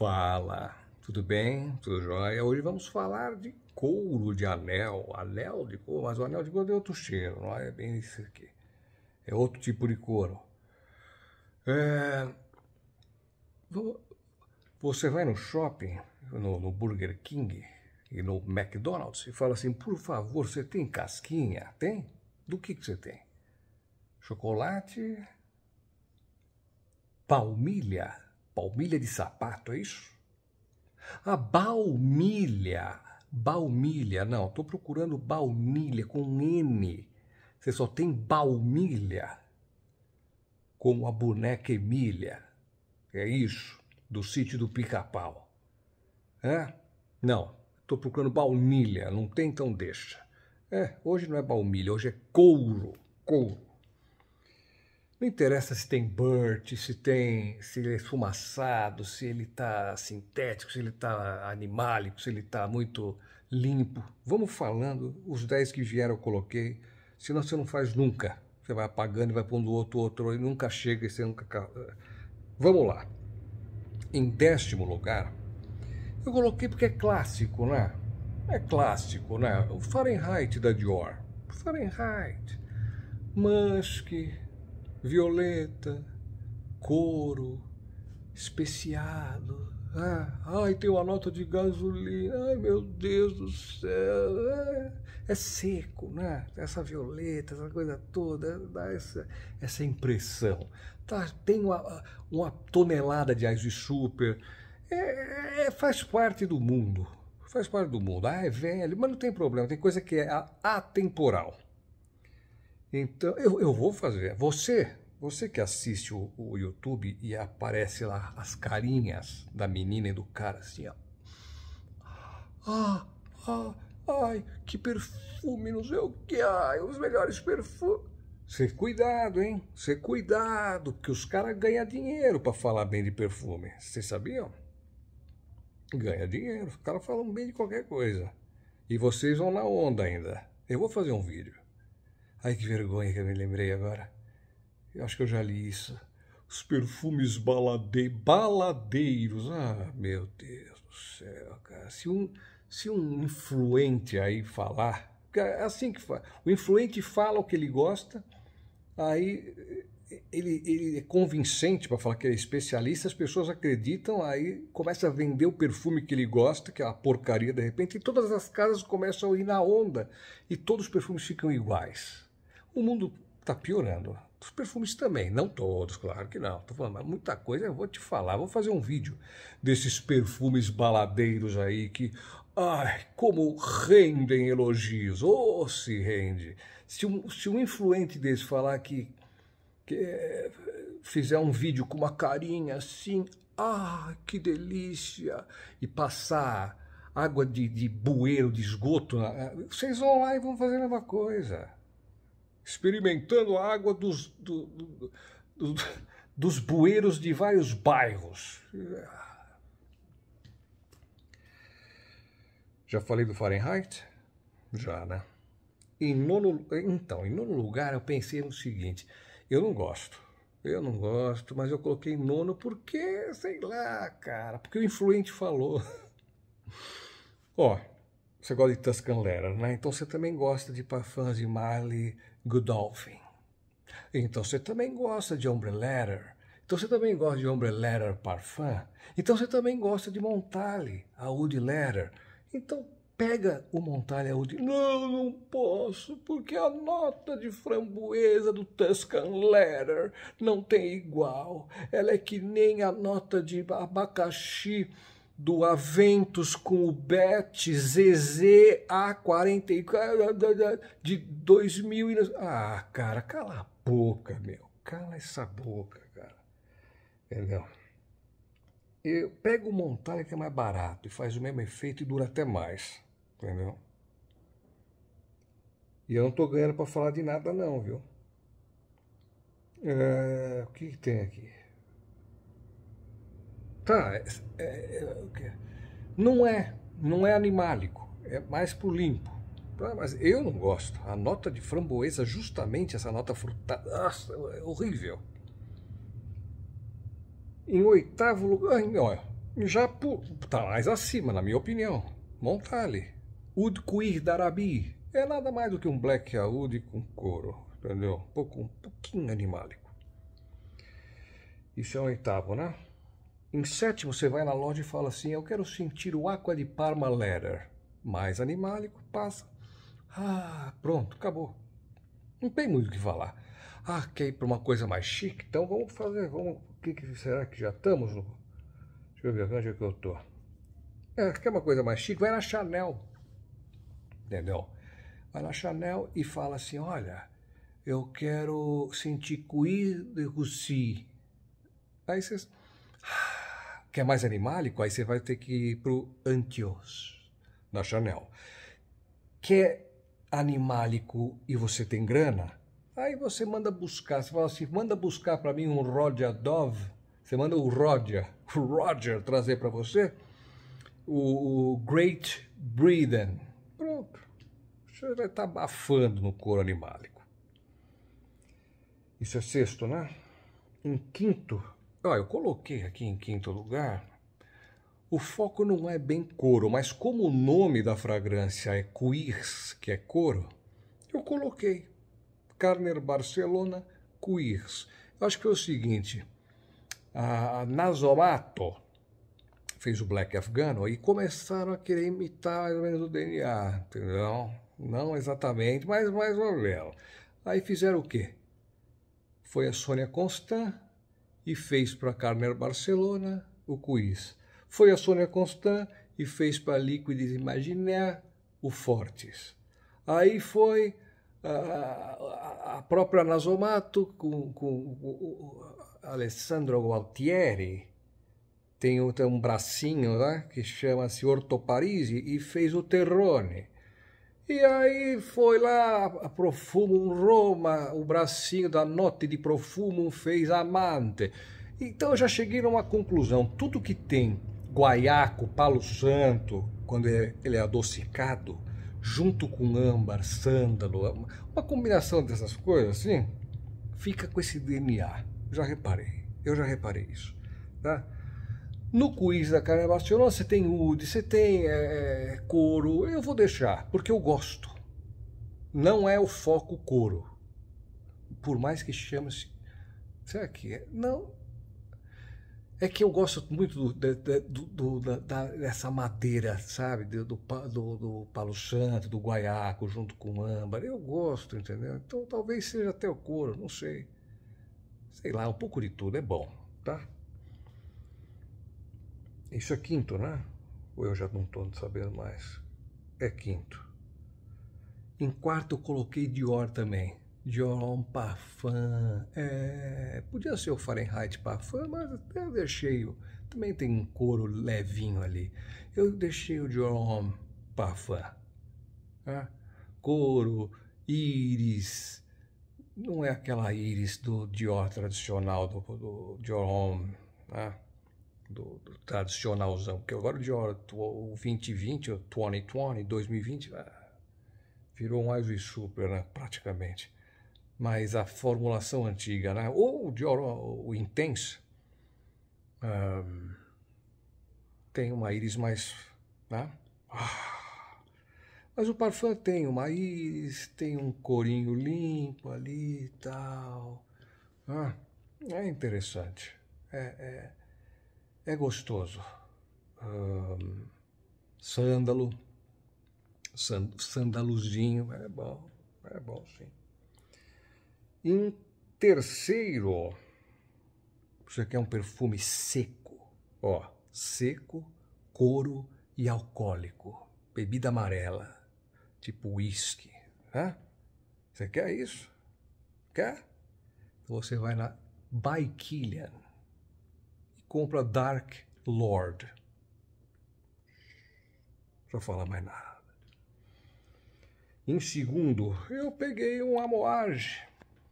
Fala, tudo bem? Tudo jóia? Hoje vamos falar de couro de anel, anel de couro, mas o anel de couro é outro cheiro, não é bem isso aqui. É outro tipo de couro. É... Você vai no shopping, no, no Burger King e no McDonald's e fala assim, por favor, você tem casquinha? Tem? Do que, que você tem? Chocolate? Palmilha? Palmilha de sapato, é isso? A baumilha. Baumilha, não, estou procurando baunilha com N. Você só tem baumilha com a boneca Emília. É isso, do sítio do pica-pau. É? Não, estou procurando baunilha, não tem, então deixa. É, hoje não é baunilha, hoje é couro, couro. Não interessa se tem Burt, se tem, se ele é esfumaçado, se ele está sintético, se ele está animálico, se ele está muito limpo. Vamos falando, os 10 que vieram eu coloquei, senão você não faz nunca. Você vai apagando e vai pondo outro, outro, e nunca chega e você nunca. Eh, vamos lá. Em décimo lugar, eu coloquei porque é clássico, né? É clássico, né? O Fahrenheit da Dior. Fahrenheit. Musk, violeta, couro, especiado. Ah, ai, tem uma nota de gasolina. Ai, meu Deus do céu. É, é seco, né? Essa violeta, essa coisa toda, dá essa, essa impressão. Tá, tem uma, uma tonelada de Ice Super. É, é, faz parte do mundo. Faz parte do mundo. Ah, é velho, mas não tem problema. Tem coisa que é atemporal. Então, eu, eu vou fazer. Você, você que assiste o, o YouTube e aparece lá as carinhas da menina e do cara, assim, ó. Ah, ah, ai, que perfume, não sei o que, ai, os melhores perfumes. Você cuidado, hein? Você cuidado, que os caras ganham dinheiro para falar bem de perfume. Vocês sabiam? Ganha dinheiro, os caras falam bem de qualquer coisa. E vocês vão na onda ainda. Eu vou fazer um vídeo. Ai que vergonha que eu me lembrei agora. Eu acho que eu já li isso. Os perfumes balade... baladeiros. Ah, meu Deus do céu, cara. Se um, se um influente aí falar. É assim que fala. O influente fala o que ele gosta, aí ele, ele é convincente para falar que ele é especialista, as pessoas acreditam, aí começa a vender o perfume que ele gosta, que é uma porcaria de repente, e todas as casas começam a ir na onda, e todos os perfumes ficam iguais. O mundo está piorando. Os perfumes também, não todos, claro que não. Tô falando, mas muita coisa eu vou te falar. Vou fazer um vídeo desses perfumes baladeiros aí que, ai, como rendem elogios. oh, se rende. Se um, se um influente desse falar que, que é, fizer um vídeo com uma carinha assim, ah, que delícia, e passar água de, de bueiro, de esgoto, vocês vão lá e vão fazer a mesma coisa experimentando a água dos, do, do, do, dos bueiros de vários bairros. Já falei do Fahrenheit? Já, né? Em nono, então, em nono lugar, eu pensei no seguinte: eu não gosto. Eu não gosto, mas eu coloquei nono porque, sei lá, cara, porque o influente falou. Ó, você gosta de Tuscan Letter, né? Então você também gosta de parfums de Marley Godolphin. Então você também gosta de Ombre Letter. Então você também gosta de Ombre Letter Parfum. Então você também gosta de Montale, a Letter. Então pega o Montale Audi. Não, não posso, porque a nota de framboesa do Tuscan Letter não tem igual. Ela é que nem a nota de abacaxi do Aventus com o Bet ZZA40 de 2000 Ah, cara, cala a boca, meu. Cala essa boca, cara. Entendeu? Eu pego o Montalha que é mais barato e faz o mesmo efeito e dura até mais. Entendeu? E eu não tô ganhando para falar de nada não, viu? É... o que, que tem aqui? Tá, é, é, é não é, não é animálico, é mais pro limpo. Tá, mas eu não gosto. A nota de framboesa, justamente essa nota frutada, nossa, é horrível. Em oitavo lugar, olha, já tá mais acima, na minha opinião. Montale. Cuir d'Arabi. É nada mais do que um black aoud com couro, entendeu? Um pouco, um pouquinho animálico. Isso é o oitavo, né? Em sétimo, você vai na loja e fala assim: Eu quero sentir o Aqua de Parma Leather. Mais animálico, passa. Ah, pronto, acabou. Não tem muito o que falar. Ah, quer ir para uma coisa mais chique? Então vamos fazer. Vamos, o que, que será que já estamos no. Deixa eu ver onde é que eu tô. É, quer uma coisa mais chique? Vai na Chanel. Entendeu? Vai na Chanel e fala assim: Olha, eu quero sentir cuir de Russie. Aí vocês Quer mais animálico? Aí você vai ter que ir pro Antios, da Chanel. Quer animálico e você tem grana? Aí você manda buscar, você fala assim, manda buscar para mim um Roger Dove, você manda o Roger, o Roger trazer para você, o, o Great Breeden. Pronto, você vai estar tá abafando no couro animálico. Isso é sexto, né? Em quinto Ó, eu coloquei aqui em quinto lugar. O foco não é bem couro, mas como o nome da fragrância é Cuirs, que é couro, eu coloquei Carner Barcelona Cuirs. Eu acho que é o seguinte, a Nasomato fez o black afgano e começaram a querer imitar mais ou menos o DNA, entendeu? Não exatamente, mas mais ou menos. Aí fizeram o quê? Foi a Sônia Constant e fez para a Carner Barcelona o Cuiz, Foi a Sônia Constant e fez para a Liquides Imaginaire o Fortes. Aí foi a, a própria Nasomato com, com o, o Alessandro Gualtieri, tem um, tem um bracinho lá né, que chama-se Ortoparisi e fez o Terrone. E aí foi lá, a Profumum Roma, o bracinho da Note de Profumum fez amante. Então eu já cheguei numa conclusão, tudo que tem guaiaco, palo santo, quando é, ele é adocicado, junto com âmbar, sândalo, uma combinação dessas coisas assim, fica com esse DNA. Já reparei, eu já reparei isso, tá? No quiz da Carne Bastionosa, você tem UD, você tem é, é, couro. Eu vou deixar, porque eu gosto. Não é o foco couro. Por mais que chame-se. Será que é? Não. É que eu gosto muito do, do, do, da, dessa madeira, sabe? Do, do, palo santo, do guaiaco, junto com o âmbar. Eu gosto, entendeu? Então talvez seja até o couro, não sei. Sei lá, um pouco de tudo é bom, tá? Isso é quinto, né? Ou eu já não estou sabendo mais? É quinto. Em quarto eu coloquei Dior também. Dior Parfum. É, podia ser o Fahrenheit Parfum, mas até eu deixei. Também tem um couro levinho ali. Eu deixei o Dior Parfum. Né? Couro, íris. Não é aquela íris do Dior tradicional, do, do Dior Homme. Né? do, do tradicionalzão, que agora de hora, o 2020, 2020, 2020, virou mais o super, né, praticamente. Mas a formulação antiga, né, ou de hora, o intense, um, tem uma íris mais. Né? Ah, mas o Parfum tem uma íris, tem um corinho limpo ali e tal. Ah, é interessante. É, é, é gostoso. Um, sândalo, sandaluzinho, é bom, é bom sim. Em terceiro, você quer é um perfume seco, ó, seco, couro e alcoólico, bebida amarela, tipo uísque, né? Você quer isso? Quer? você vai na Baikilian compra Dark Lord. Pra falar mais nada. Em segundo, eu peguei um Amoage,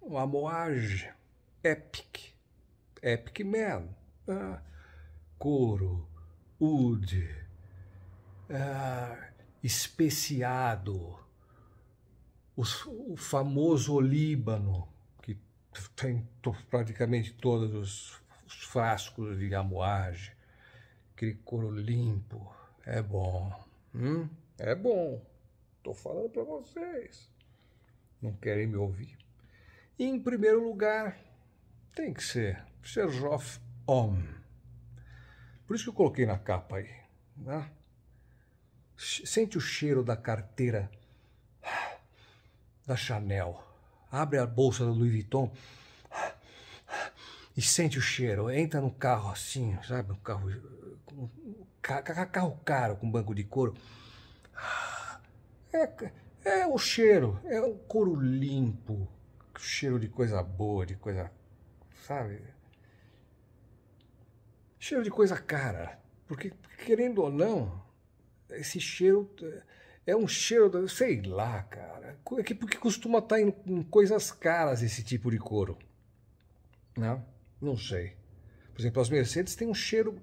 um Amoage Epic, Epic Man, ah, couro, wood, ah, especiado, o famoso olíbano, que tem praticamente todos os os frascos de amoage, aquele couro limpo, é bom, hum? é bom, tô falando para vocês, não querem me ouvir. E, em primeiro lugar, tem que ser Serjof Homme. Por isso que eu coloquei na capa aí. Né? Sente o cheiro da carteira ah, da Chanel. Abre a bolsa da Louis Vuitton e sente o cheiro, entra no carro assim, sabe? Um carro, um carro caro com banco de couro. É, é o cheiro, é um couro limpo, cheiro de coisa boa, de coisa. sabe? Cheiro de coisa cara. Porque, querendo ou não, esse cheiro é um cheiro, sei lá, cara. É porque costuma tá estar em, coisas caras esse tipo de couro. Né? Não sei. Por exemplo, as Mercedes têm um cheiro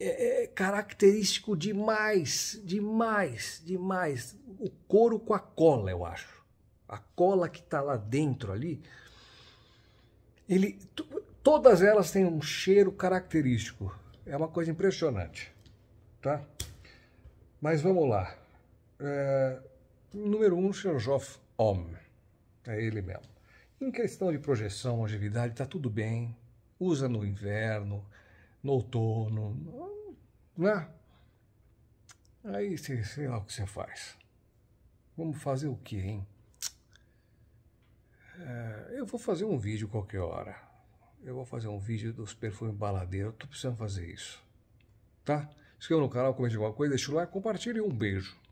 é, é, característico demais, demais, demais. O couro com a cola, eu acho. A cola que está lá dentro ali, ele, todas elas têm um cheiro característico. É uma coisa impressionante, tá? Mas vamos lá. É, número um, Joff Homme. É ele mesmo. Em questão de projeção, longevidade, está tudo bem usa no inverno, no outono, né? Aí sei, lá o que você faz. Vamos fazer o que, hein? É, eu vou fazer um vídeo qualquer hora. Eu vou fazer um vídeo dos perfumes baladeiros. Eu tô precisando fazer isso. Tá? Inscreva no canal, comente alguma coisa, deixa o like, compartilhe e um beijo.